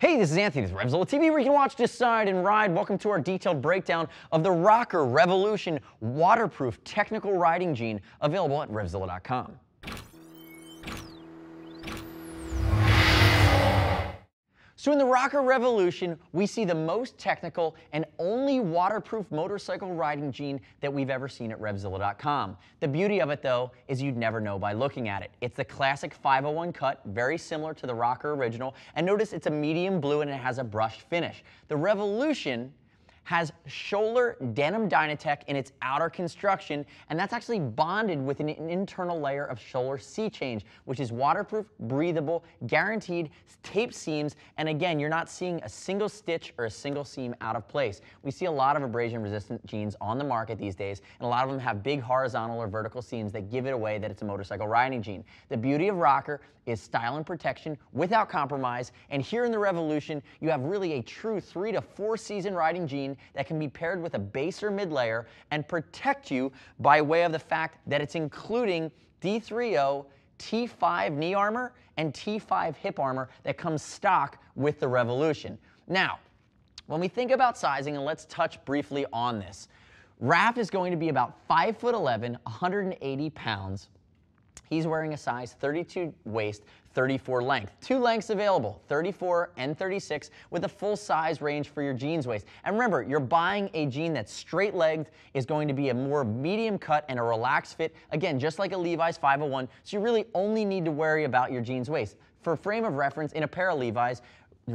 Hey, this is Anthony with Revzilla TV, where you can watch, decide, and ride. Welcome to our detailed breakdown of the Rocker Revolution waterproof technical riding jean available at Revzilla.com. So in the rocker revolution, we see the most technical and only waterproof motorcycle riding jean that we've ever seen at RevZilla.com. The beauty of it, though, is you'd never know by looking at it. It's the classic 501 cut, very similar to the rocker original, and notice it's a medium blue and it has a brushed finish. The revolution has Scholler denim Dynatech in its outer construction, and that's actually bonded with an, internal layer of Scholler Sea Change, which is waterproof, breathable, guaranteed, tape seams, and again, you're not seeing a single stitch or a single seam out of place. We see a lot of abrasion-resistant jeans on the market these days, and a lot of them have big horizontal or vertical seams that give it away that it's a motorcycle riding jean. The beauty of Rocker is style and protection without compromise, and here in the Revolution, you have really a true three to four season riding jean protein that can be paired with a base or mid layer and protect you by way of the fact that it's including D3O, T5 knee armor, and T5 hip armor that comes stock with the Revolution. Now, when we think about sizing, and let's touch briefly on this, Raft is going to be about 5 foot 11, 180 pounds, He's wearing a size 32 waist, 34 length. Two lengths available, 34 and 36, with a full size range for your jeans waist. And remember, you're buying a jean that's straight legged, is going to be a more medium cut and a relaxed fit. Again, just like a Levi's 501, so you really only need to worry about your jeans waist. For frame of reference, in a pair of Levi's,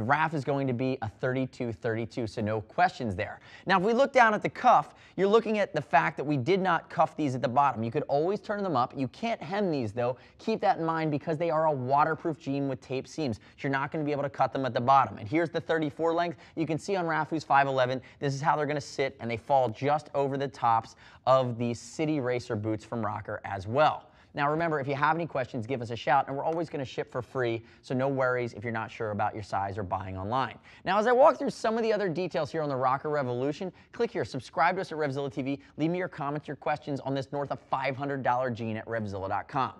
Raf is going to be a 32-32, so no questions there. Now, if we look down at the cuff, you're looking at the fact that we did not cuff these at the bottom. You could always turn them up. You can't hem these, though. Keep that in mind because they are a waterproof jean with tape seams. you're not going to be able to cut them at the bottom. And here's the 34 length. You can see on Raph, who's 5'11", this is how they're going to sit, and they fall just over the tops of the City Racer boots from Rocker as well. Now remember, if you have any questions, give us a shout, and we're always going to ship for free, so no worries if you're not sure about your size or buying online. Now, as I walk through some of the other details here on the Rocker Revolution, click here, subscribe to us at RevZilla TV, leave me your comments, your questions on this north of $500 jean at RevZilla.com.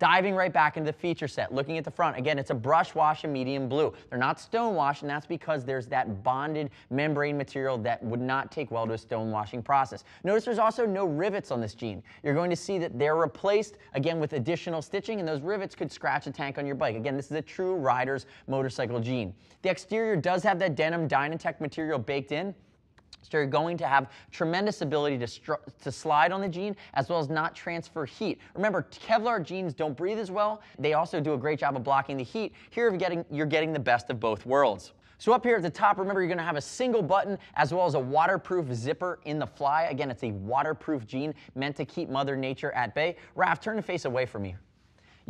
Diving right back into the feature set, looking at the front, again, it's a brush wash and medium blue. They're not stone washed, and that's because there's that bonded membrane material that would not take well to a stone washing process. Notice there's also no rivets on this jean. You're going to see that they're replaced, again, with additional stitching, and those rivets could scratch a tank on your bike. Again, this is a true rider's motorcycle jean. The exterior does have that denim Dynatech material baked in, so you're going to have tremendous ability to, to slide on the jean as well as not transfer heat. Remember, Kevlar jeans don't breathe as well. They also do a great job of blocking the heat. Here you're getting, you're getting the best of both worlds. So up here at the top, remember you're gonna have a single button as well as a waterproof zipper in the fly. Again, it's a waterproof jean meant to keep mother nature at bay. Raf, turn and face away from me.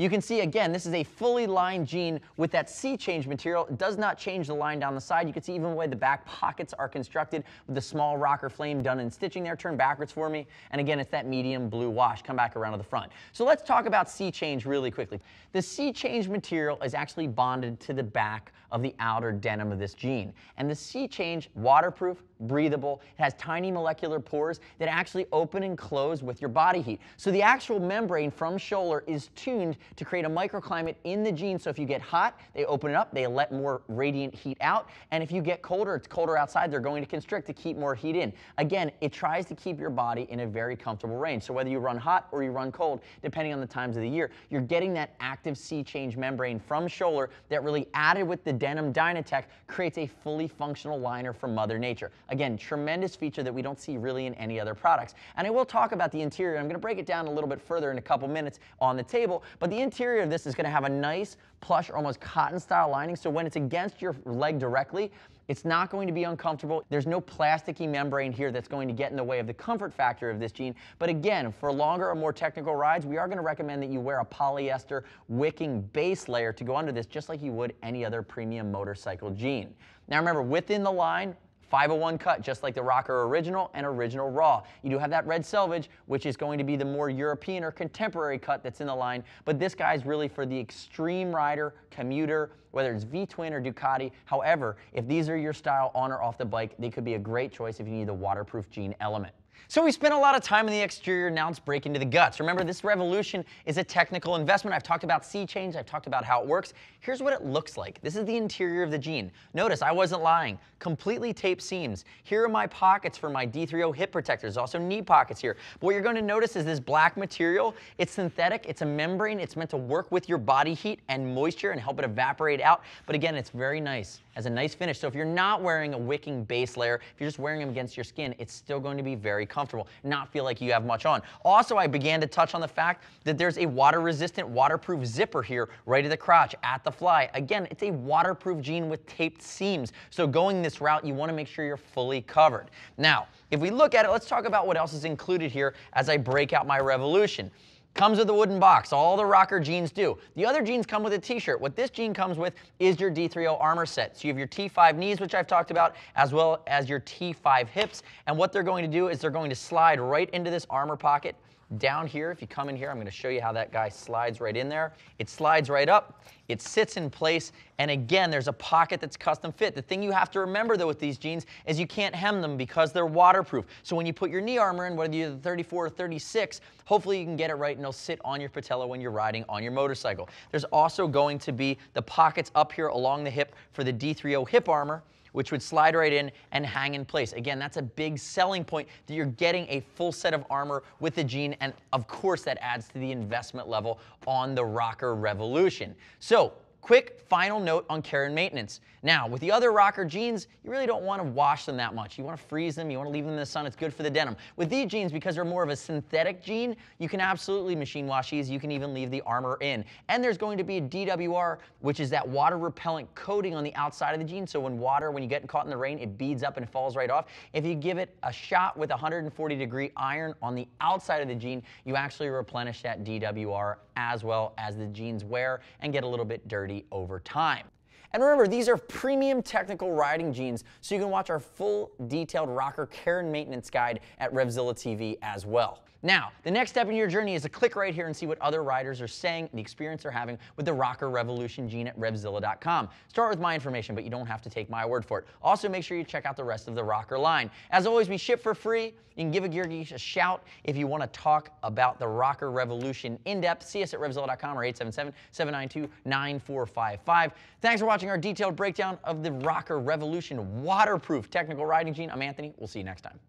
You can see again, this is a fully lined jean with that C change material. It does not change the line down the side. You can see even the way the back pockets are constructed with the small rocker flame done in stitching there. Turn backwards for me. And again, it's that medium blue wash. Come back around to the front. So let's talk about C change really quickly. The C change material is actually bonded to the back of the outer denim of this jean. And the C change, waterproof, breathable. It has tiny molecular pores that actually open and close with your body heat. So the actual membrane from Scholler is tuned to create a microclimate in the jeans. So if you get hot, they open it up, they let more radiant heat out. And if you get colder, it's colder outside, they're going to constrict to keep more heat in. Again, it tries to keep your body in a very comfortable range. So whether you run hot or you run cold, depending on the times of the year, you're getting that active sea change membrane from Scholler that really added with the denim Dynatech creates a fully functional liner from Mother Nature. Again, tremendous feature that we don't see really in any other products. And I will talk about the interior. I'm going to break it down a little bit further in a couple minutes on the table. But the interior of this is going to have a nice plush or almost cotton style lining. So when it's against your leg directly, it's not going to be uncomfortable. There's no plasticky membrane here that's going to get in the way of the comfort factor of this jean. But again, for longer or more technical rides, we are going to recommend that you wear a polyester wicking base layer to go under this, just like you would any other premium motorcycle jean. Now remember, within the line, 501 cut, just like the Rocker Original and Original Raw. You do have that red selvage, which is going to be the more European or contemporary cut that's in the line, but this guy's really for the extreme rider, commuter, whether it's V-twin or Ducati. However, if these are your style on or off the bike, they could be a great choice if you need the waterproof jean element. So we spent a lot of time in the exterior, now let's break into the guts. Remember, this revolution is a technical investment. I've talked about sea change, I've talked about how it works. Here's what it looks like. This is the interior of the jean. Notice, I wasn't lying. Completely taped seams. Here are my pockets for my D3O hip protectors, also knee pockets here. But what you're going to notice is this black material. It's synthetic, it's a membrane, it's meant to work with your body heat and moisture and help it evaporate out. But again, it's very nice as a nice finish. So if you're not wearing a wicking base layer, if you're just wearing them against your skin, it's still going to be very comfortable, not feel like you have much on. Also, I began to touch on the fact that there's a water-resistant, waterproof zipper here right at the crotch, at the fly. Again, it's a waterproof jean with taped seams. So going this route, you wanna make sure you're fully covered. Now, if we look at it, let's talk about what else is included here as I break out my Revolution. Comes with a wooden box, all the rocker jeans do. The other jeans come with a t-shirt. What this jean comes with is your D3O armor set. So you have your T5 knees, which I've talked about, as well as your T5 hips. And what they're going to do is they're going to slide right into this armor pocket down here, if you come in here, I'm gonna show you how that guy slides right in there. It slides right up, it sits in place, and again, there's a pocket that's custom fit. The thing you have to remember though with these jeans is you can't hem them because they're waterproof. So when you put your knee armor in, whether you're the 34 or 36, hopefully you can get it right and it'll sit on your patella when you're riding on your motorcycle. There's also going to be the pockets up here along the hip for the D30 hip armor, which would slide right in and hang in place. Again, that's a big selling point that you're getting a full set of armor with the Gene, and of course that adds to the investment level on the Rocker Revolution. So Quick final note on care and maintenance. Now, with the other rocker jeans, you really don't want to wash them that much. You want to freeze them, you want to leave them in the sun, it's good for the denim. With these jeans, because they're more of a synthetic jean, you can absolutely machine wash these, you can even leave the armor in. And there's going to be a DWR, which is that water repellent coating on the outside of the jean, so when water, when you get caught in the rain, it beads up and falls right off. If you give it a shot with 140 degree iron on the outside of the jean, you actually replenish that DWR as well as the jeans wear and get a little bit dirty over time. And remember, these are premium technical riding jeans, so you can watch our full detailed rocker care and maintenance guide at RevZilla TV as well. Now, the next step in your journey is to click right here and see what other riders are saying and the experience they're having with the rocker revolution gene at revzilla.com. Start with my information, but you don't have to take my word for it. Also, make sure you check out the rest of the rocker line. As always, we ship for free. You can give a Gear Geek a shout if you want to talk about the rocker revolution in depth. See us at revzilla.com or 877-792-9455. Thanks for watching our detailed breakdown of the rocker revolution waterproof technical riding gene. I'm Anthony. We'll see you next time.